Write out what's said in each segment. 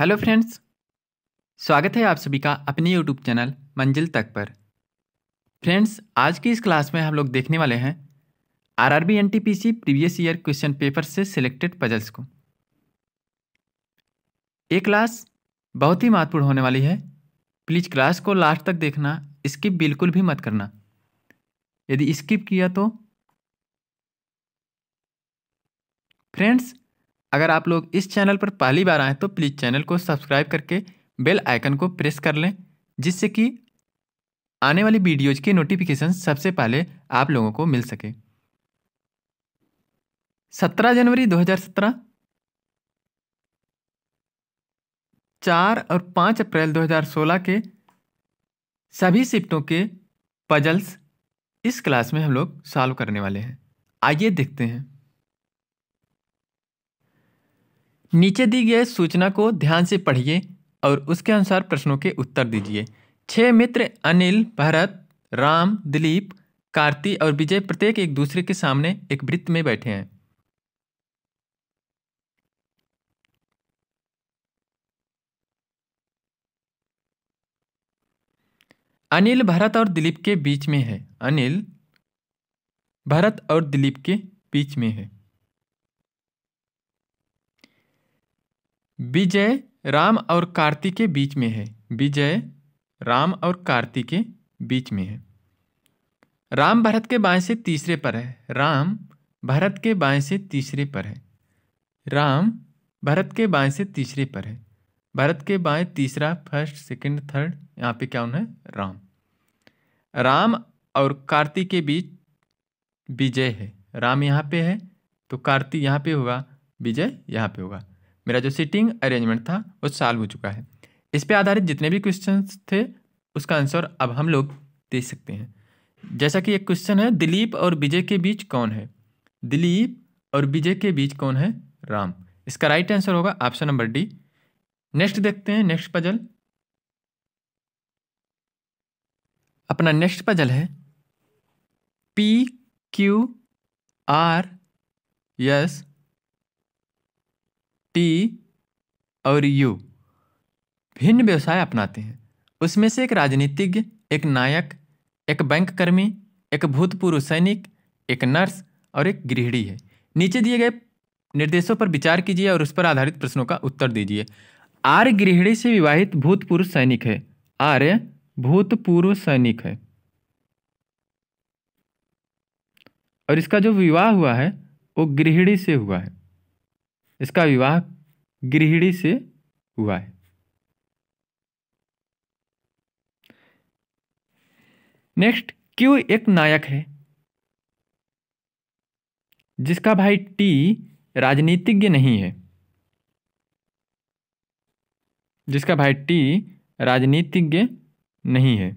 hello friends स्वागत है आप सभी का अपने यूट्यूब चैनल मंजिल तक पर फ्रेंड्स आज की इस क्लास में हम लोग देखने वाले हैं RRB NTPC previous year question paper से सिलेक्टेड पजल्स को ये क्लास बहुत ही महत्वपूर्ण होने वाली है प्लीज़ क्लास को लास्ट तक देखना स्किप बिल्कुल भी मत करना यदि स्किप किया तो फ्रेंड्स अगर आप लोग इस चैनल पर पहली बार आएँ तो प्लीज़ चैनल को सब्सक्राइब करके बेल आइकन को प्रेस कर लें जिससे कि आने वाली वीडियोज के नोटिफिकेशन सबसे पहले आप लोगों को मिल सके 17 जनवरी 2017 चार और पाँच अप्रैल 2016 के सभी शिफ्टों के पजल्स इस क्लास में हम लोग सॉल्व करने वाले हैं आइए देखते हैं नीचे दी गई सूचना को ध्यान से पढ़िए और उसके अनुसार प्रश्नों के उत्तर दीजिए छह मित्र अनिल भरत राम दिलीप कार्ति और विजय प्रत्येक एक दूसरे के सामने एक वृत्त में बैठे हैं अनिल भरत और दिलीप के बीच में है अनिल भरत और दिलीप के बीच में है विजय राम और कार्तिक के बीच में है विजय राम और कार्तिक के बीच में है राम भरत के बाएं से तीसरे पर है राम भरत के बाएं से तीसरे पर है राम भरत के बाएं से तीसरे पर है भरत के बाएं तीसरा फर्स्ट सेकंड थर्ड यहाँ पे क्या होना है राम राम और कार्तिक के बीच विजय है राम यहाँ पे है तो कार्तिक यहाँ पे होगा विजय यहाँ पे होगा मेरा जो सिटिंग अरेंजमेंट था वो सॉल्व हो चुका है इस पर आधारित जितने भी क्वेश्चन थे उसका आंसर अब हम लोग दे सकते हैं जैसा कि एक क्वेश्चन है दिलीप और विजय के बीच कौन है दिलीप और विजय के बीच कौन है राम इसका राइट आंसर होगा ऑप्शन नंबर डी नेक्स्ट देखते हैं नेक्स्ट पजल अपना नेक्स्ट पजल है P Q R S T और यू भिन्न व्यवसाय अपनाते हैं उसमें से एक राजनीतिज्ञ एक नायक एक बैंक कर्मी एक भूतपूर्व सैनिक एक नर्स और एक गृहिणी है नीचे दिए गए निर्देशों पर विचार कीजिए और उस पर आधारित प्रश्नों का उत्तर दीजिए आर्य गृहिणी से विवाहित भूतपूर्व सैनिक है आर्य भूतपूर्व सैनिक है और इसका जो विवाह हुआ है वो गृहिणी से हुआ है इसका विवाह गृहिणी से हुआ है नेक्स्ट क्यू एक नायक है जिसका भाई टी राजनीतिज्ञ नहीं है जिसका भाई टी राजनीतिज्ञ नहीं है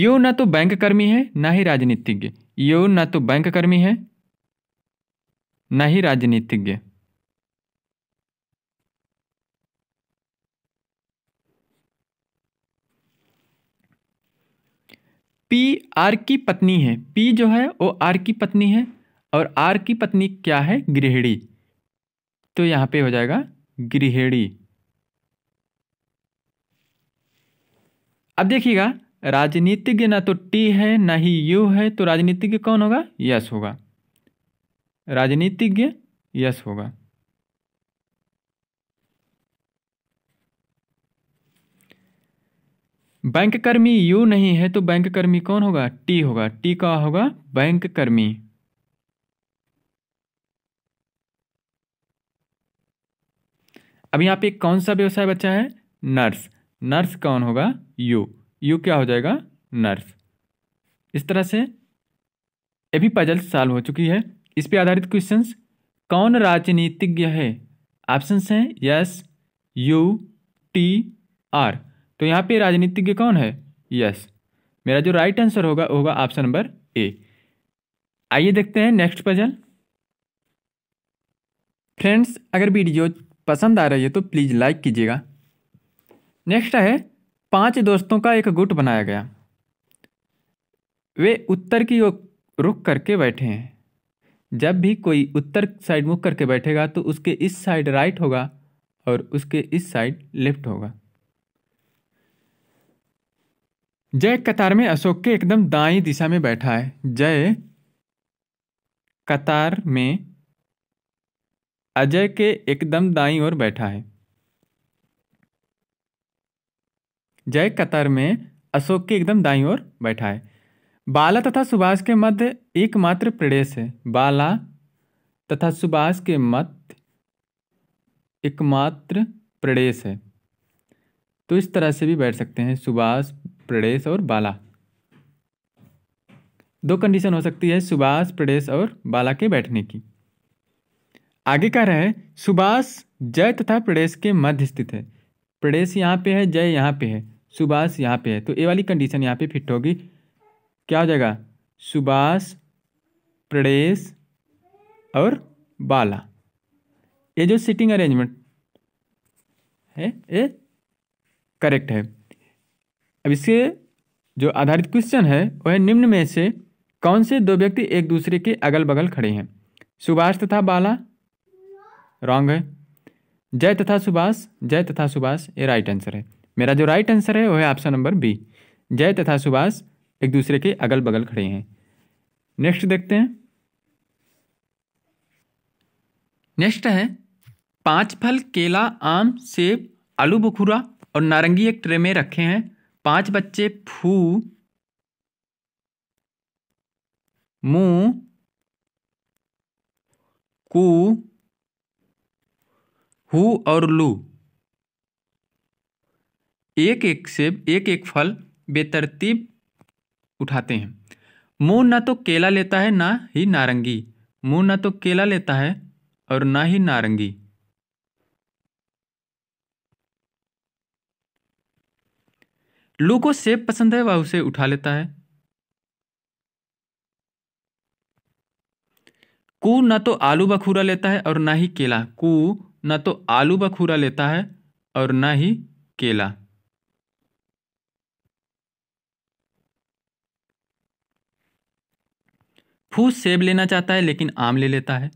यो ना तो बैंक कर्मी है ना ही राजनीतिज्ञ यो ना तो बैंक कर्मी है न ही राजनीतिज्ञ पी आर की पत्नी है पी जो है वो आर की पत्नी है और आर की पत्नी क्या है गृहिणी तो यहां पे हो जाएगा गृहिणी अब देखिएगा राजनीतिज्ञ ना तो टी है ना ही यू है तो राजनीतिज्ञ कौन होगा यस होगा राजनीतिज्ञ यस होगा बैंक कर्मी यू नहीं है तो बैंक कर्मी कौन होगा टी होगा टी का होगा बैंक कर्मी अब यहां पे कौन सा व्यवसाय बचा है नर्स नर्स कौन होगा यू यू क्या हो जाएगा नर्स इस तरह से ये भी पजल साल हो चुकी है इस पे आधारित क्वेश्चंस कौन राजनीतिज्ञ है ऑप्शंस हैं यस यू टी आर तो यहाँ पे राजनीतिज्ञ कौन है यस मेरा जो राइट आंसर होगा होगा ऑप्शन नंबर ए आइए देखते हैं नेक्स्ट पजल फ्रेंड्स अगर वीडियो पसंद आ रही है तो प्लीज़ लाइक कीजिएगा नेक्स्ट है पांच दोस्तों का एक गुट बनाया गया वे उत्तर की ओर रुख करके बैठे हैं जब भी कोई उत्तर साइड मुख करके बैठेगा तो उसके इस साइड राइट होगा और उसके इस साइड लेफ्ट होगा जय कतार में अशोक के एकदम दाई दिशा में बैठा है जय कतार में अजय के एकदम दाई ओर बैठा है जय कतार में अशोक के एकदम दाई ओर बैठा है बाला तथा सुभाष के मध्य एकमात्र प्रदेश है बाला तथा सुभाष के मध्य एकमात्र प्रदेश है तो इस तरह से भी बैठ सकते हैं सुभाष प्रदेश और बाला दो कंडीशन हो सकती है सुभाष प्रदेश और बाला के बैठने की आगे कह रहे सुभाष जय तथा प्रदेश के मध्य स्थित है प्रदेश यहाँ पे है जय यहाँ पे है सुभाष यहाँ पे है तो ये वाली कंडीशन यहाँ पे फिट होगी क्या हो जाएगा सुभाष प्रदेश और बाला ये जो सिटिंग अरेंजमेंट है ये करेक्ट है अब इसके जो आधारित क्वेश्चन है वह निम्न में से कौन से दो व्यक्ति एक दूसरे के अगल बगल खड़े हैं सुभाष तथा बाला रॉन्ग है जय तथा सुभाष जय तथा सुभाष ये राइट आंसर है मेरा जो राइट आंसर है वह ऑप्शन नंबर बी जय तथा सुभाष एक दूसरे के अगल बगल खड़े हैं नेक्स्ट देखते हैं नेक्स्ट है पांच फल केला आम सेब आलू बखूरा और नारंगी एक ट्रे में रखे हैं पांच बच्चे फू मुंह कू हु और लू एक एक सेब एक एक फल बेतरतीब उठाते हैं मुँह ना तो केला लेता है ना ही नारंगी मुँह ना तो केला लेता है और ना ही नारंगी लू को सेब पसंद है वह उसे उठा लेता है कू ना तो आलू बखूरा लेता है और ना ही केला कू ना तो आलू बखूरा लेता है और ना ही केला फू सेब लेना चाहता है लेकिन आम ले लेता है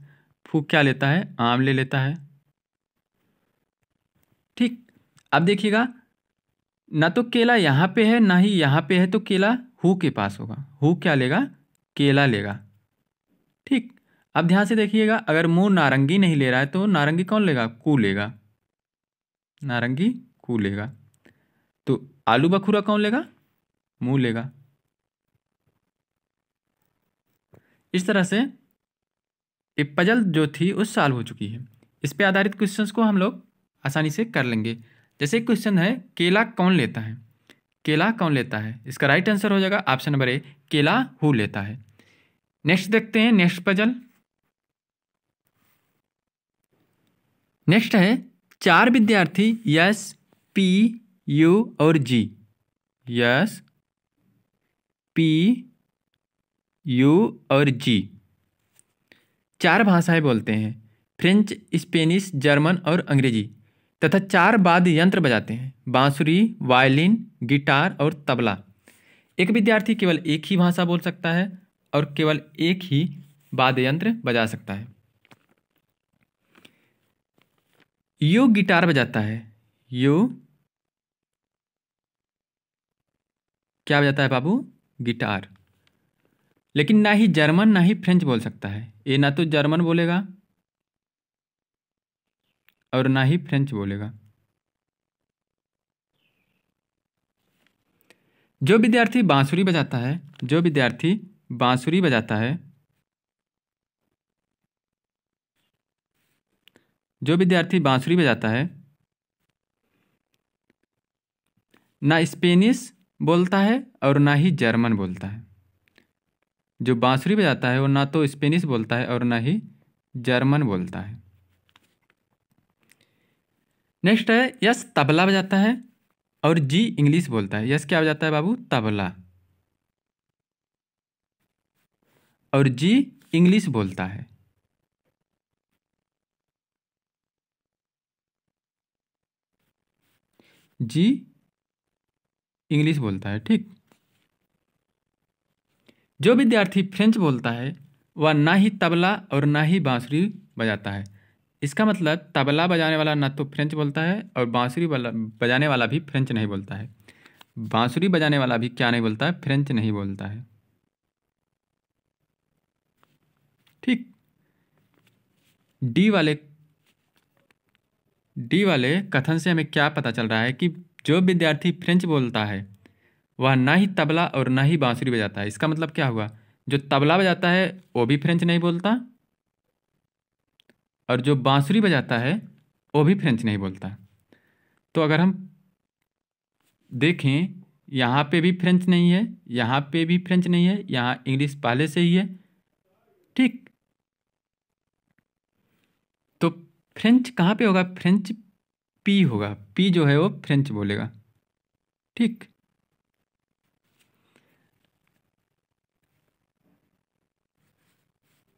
फू क्या लेता है आम ले लेता है ठीक अब देखिएगा ना तो केला यहाँ पे है ना ही यहाँ पे है तो केला हु के पास होगा हु क्या लेगा केला लेगा ठीक अब ध्यान से देखिएगा अगर मोर नारंगी नहीं ले रहा है तो नारंगी कौन लेगा कू लेगा नारंगी कू लेगा तो आलू बखूरा कौन लेगा मुँह लेगा इस तरह से ये पजल जो थी उस साल हो चुकी है इस पर आधारित क्वेश्चंस को हम लोग आसानी से कर लेंगे जैसे क्वेश्चन है केला कौन लेता है केला कौन लेता है इसका राइट आंसर हो जाएगा ऑप्शन नंबर ए केला हु लेता है नेक्स्ट देखते हैं नेक्स्ट पजल नेक्स्ट है चार विद्यार्थी यस पी यू और जी यस पी यू और जी चार भाषाएं बोलते हैं फ्रेंच स्पेनिश जर्मन और अंग्रेजी तथा चार वाद्य यंत्र बजाते हैं बांसुरी वायलिन गिटार और तबला एक विद्यार्थी केवल एक ही भाषा बोल सकता है और केवल एक ही वाद्य यंत्र बजा सकता है यो गिटार बजाता है यो क्या बजाता है बाबू गिटार लेकिन ना ही जर्मन ना ही फ्रेंच बोल सकता है ये ना तो जर्मन बोलेगा और ना ही फ्रेंच बोलेगा जो विद्यार्थी बांसुरी बजाता है जो विद्यार्थी बांसुरी बजाता है जो विद्यार्थी बांसुरी बजाता है ना स्पेनिश बोलता है और ना ही जर्मन बोलता है जो बांसुरी बजाता है वो ना तो स्पेनिश बोलता है और ना ही जर्मन बोलता है नेक्स्ट है यस तबला बजाता है और जी इंग्लिश बोलता है यस क्या बजाता है बाबू तबला और जी इंग्लिश बोलता है जी इंग्लिश बोलता है ठीक जो विद्यार्थी फ्रेंच बोलता है वह ना ही तबला और ना ही बांसुरी बजाता है इसका मतलब तबला बजाने वाला ना तो फ्रेंच बोलता है और बांसुरी बजाने वाला भी फ्रेंच नहीं बोलता है बांसुरी बजाने वाला भी क्या नहीं बोलता है फ्रेंच नहीं बोलता है ठीक डी वाले डी वाले कथन से हमें क्या पता चल रहा है कि जो विद्यार्थी फ्रेंच बोलता है वह ना ही तबला और ना ही बांसुरी बजाता है इसका मतलब क्या हुआ जो तबला बजाता है वो भी फ्रेंच नहीं बोलता और जो बांसुरी बजाता है वो भी फ्रेंच नहीं बोलता तो अगर हम देखें यहाँ पे भी फ्रेंच नहीं है यहाँ पे भी फ्रेंच नहीं है यहाँ इंग्लिश पहले से ही है ठीक तो फ्रेंच कहाँ पे होगा फ्रेंच पी होगा पी जो है वो फ्रेंच बोलेगा ठीक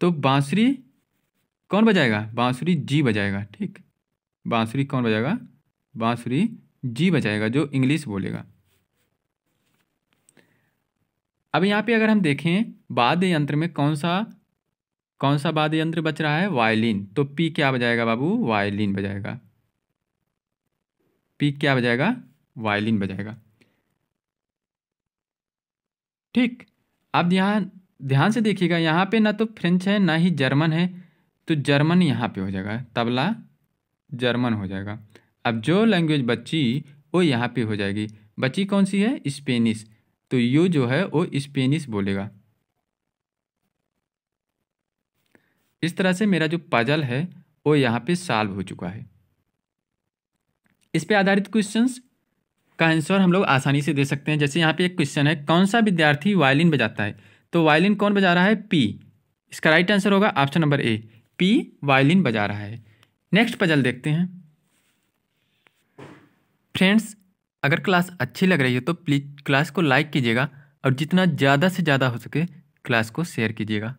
तो बांसुरी कौन बजाएगा बांसुरी जी बजाएगा ठीक बांसुरी कौन बजाएगा बांसुरी जी बजाएगा जो इंग्लिश बोलेगा अब यहाँ पे अगर हम देखें वाद्य यंत्र में कौन सा कौन सा वाद्य यंत्र बच रहा है वायलिन तो पी क्या बजाएगा बाबू वायलिन बजाएगा पी क्या बजाएगा वायलिन बजाएगा ठीक अब यहाँ ध्यान से देखिएगा यहाँ पे ना तो फ्रेंच है ना ही जर्मन है तो जर्मन यहाँ पे हो जाएगा तबला जर्मन हो जाएगा अब जो लैंग्वेज बच्ची वो यहाँ पे हो जाएगी बच्ची कौन सी है स्पेनिश तो यू जो है वो स्पेनिश बोलेगा इस तरह से मेरा जो पजल है वो यहाँ पे सॉल्व हो चुका है इस पे आधारित क्वेश्चंस का आंसर हम लोग आसानी से दे सकते हैं जैसे यहाँ पे एक क्वेश्चन है कौन सा विद्यार्थी वायलिन बजाता है तो वायलिन कौन बजा रहा है पी इसका राइट आंसर होगा option number A P violin बजा रहा है नेक्स्ट पजल देखते हैं फ्रेंड्स अगर क्लास अच्छी लग रही है तो प्लीज़ क्लास को लाइक कीजिएगा और जितना ज़्यादा से ज़्यादा हो सके क्लास को शेयर कीजिएगा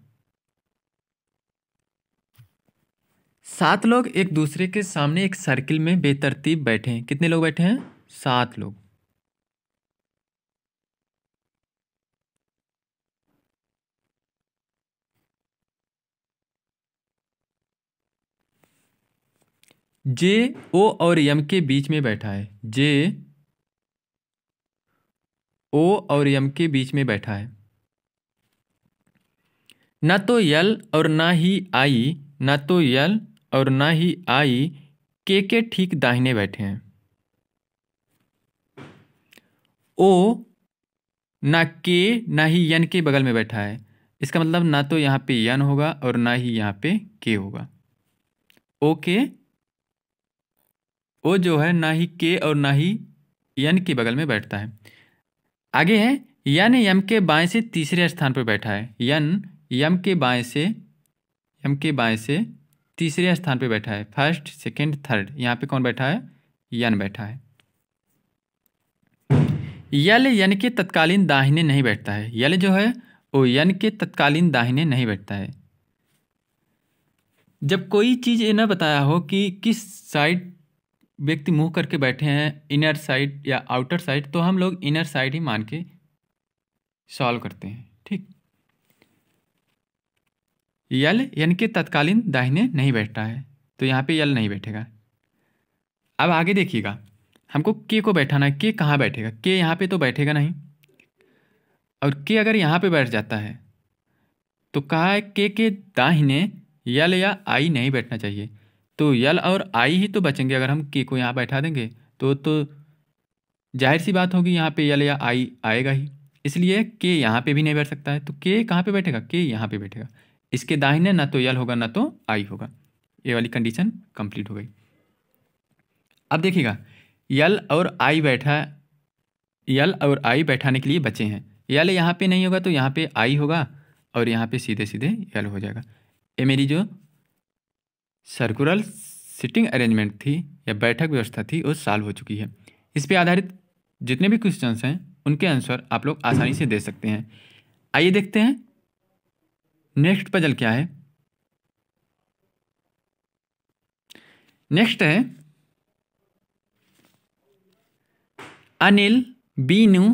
सात लोग एक दूसरे के सामने एक सर्किल में बेतरतीब बैठे हैं कितने लोग बैठे हैं सात लोग जे ओ और यम के बीच में बैठा है जे ओ और यम के बीच में बैठा है ना तो यल और ना ही आई ना तो यल और ना ही आई के के ठीक दाहिने बैठे हैं ओ ना के ना ही यन के बगल में बैठा है इसका मतलब ना तो यहाँ पे यन होगा और ना ही यहाँ पे के होगा ओ के वो जो है ना ही के और ना ही यन के बगल में बैठता है आगे है यन यम के बाएं से तीसरे स्थान पर बैठा है यन यम के बाएं से यम के बाएं से तीसरे स्थान पर बैठा है फर्स्ट सेकंड थर्ड यहाँ पे कौन बैठा है यन बैठा है यल यन के तत्कालीन दाहिने नहीं बैठता है यल जो है वो यन के तत्कालीन दाहिने नहीं बैठता है जब कोई चीज़ ये ना बताया हो कि किस साइड व्यक्ति मुंह करके बैठे हैं इनर साइड या आउटर साइड तो हम लोग इनर साइड ही मान के सॉल्व करते हैं ठीक यल यानी कि तत्कालीन दाहिने नहीं बैठता है तो यहाँ पे यल नहीं बैठेगा अब आगे देखिएगा हमको के को बैठाना है के कहाँ बैठेगा के यहाँ पे तो बैठेगा नहीं और के अगर यहाँ पे बैठ जाता है तो कहा है के के दाहिने यल या आई नहीं बैठना चाहिए तो यल और आई ही तो बचेंगे अगर हम के को यहाँ बैठा देंगे तो तो जाहिर सी बात होगी यहाँ पे यल या आई आएगा ही इसलिए के यहाँ पे भी नहीं बैठ सकता है तो के कहाँ पे बैठेगा के यहाँ पे बैठेगा इसके दाहिने ना तो यल होगा ना तो आई होगा ये वाली कंडीशन कंप्लीट हो गई अब देखिएगा यल और आई बैठा यल और आई बैठाने के लिए बचे हैं यल यहाँ पे नहीं होगा तो यहाँ पे आई होगा और यहाँ पे सीधे सीधे यल हो जाएगा ये मेरी जो सर्कुलर सिटिंग अरेंजमेंट थी या बैठक व्यवस्था थी वो साल हो चुकी है इस पर आधारित जितने भी क्वेश्चन हैं उनके आंसर आप लोग आसानी से दे सकते हैं आइए देखते हैं नेक्स्ट पजल क्या है नेक्स्ट है अनिल बीनू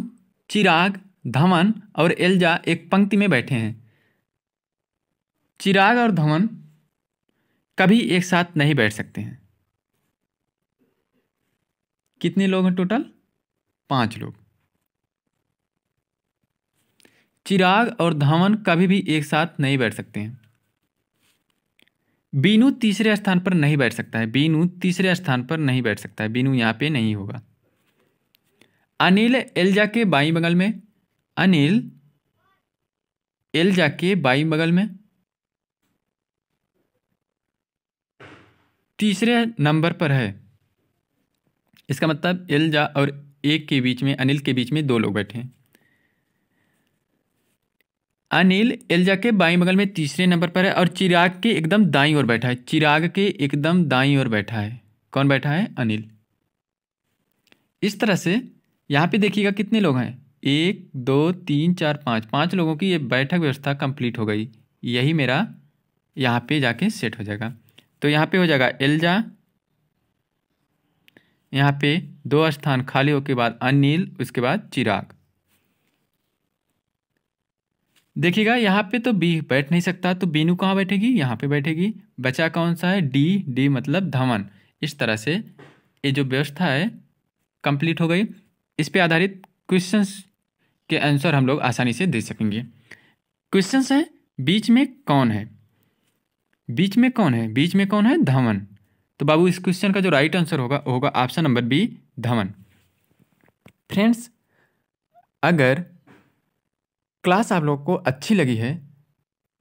चिराग धवन और एलजा एक पंक्ति में बैठे हैं चिराग और धवन कभी एक साथ नहीं बैठ सकते हैं कितने लोग हैं टोटल पांच लोग चिराग और धवन कभी भी एक साथ नहीं बैठ सकते हैं बीनू तीसरे स्थान पर नहीं बैठ सकता है बीनू तीसरे स्थान पर नहीं बैठ सकता है बीनू यहां पे नहीं होगा अनिल एलजा के बाई बगल में अनिल एलजा के बाई बगल में तीसरे नंबर पर है इसका मतलब इल्जा और एक के बीच में अनिल के बीच में दो लोग बैठे हैं अनिल एलजा के बाई बगल में तीसरे नंबर पर है और चिराग के एकदम दाई ओर बैठा है चिराग के एकदम दाई ओर बैठा है कौन बैठा है अनिल इस तरह से यहाँ पे देखिएगा कितने लोग हैं एक दो तीन चार पाँच पाँच लोगों की ये बैठक व्यवस्था कंप्लीट हो गई यही मेरा यहाँ पे जाके सेट हो जाएगा तो यहाँ पे हो जाएगा एल्जा यहाँ पे दो स्थान खाली होके बाद अनिल उसके बाद चिराग देखिएगा यहाँ पे तो बी बैठ नहीं सकता तो बीनू कहाँ बैठेगी यहाँ पे बैठेगी बचा कौन सा है डी डी मतलब धमन इस तरह से ये जो व्यवस्था है कंप्लीट हो गई इस पे आधारित क्वेश्चंस के आंसर हम लोग आसानी से दे सकेंगे क्वेश्चंस हैं बीच में कौन है बीच में कौन है बीच में कौन है धवन तो बाबू इस क्वेश्चन का जो राइट आंसर होगा होगा option number B Dhawan friends अगर क्लास आप लोग को अच्छी लगी है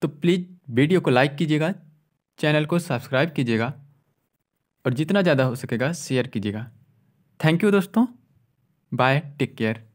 तो प्लीज़ वीडियो को लाइक कीजिएगा चैनल को सब्सक्राइब कीजिएगा और जितना ज़्यादा हो सकेगा शेयर कीजिएगा थैंक यू दोस्तों बाय टेक केयर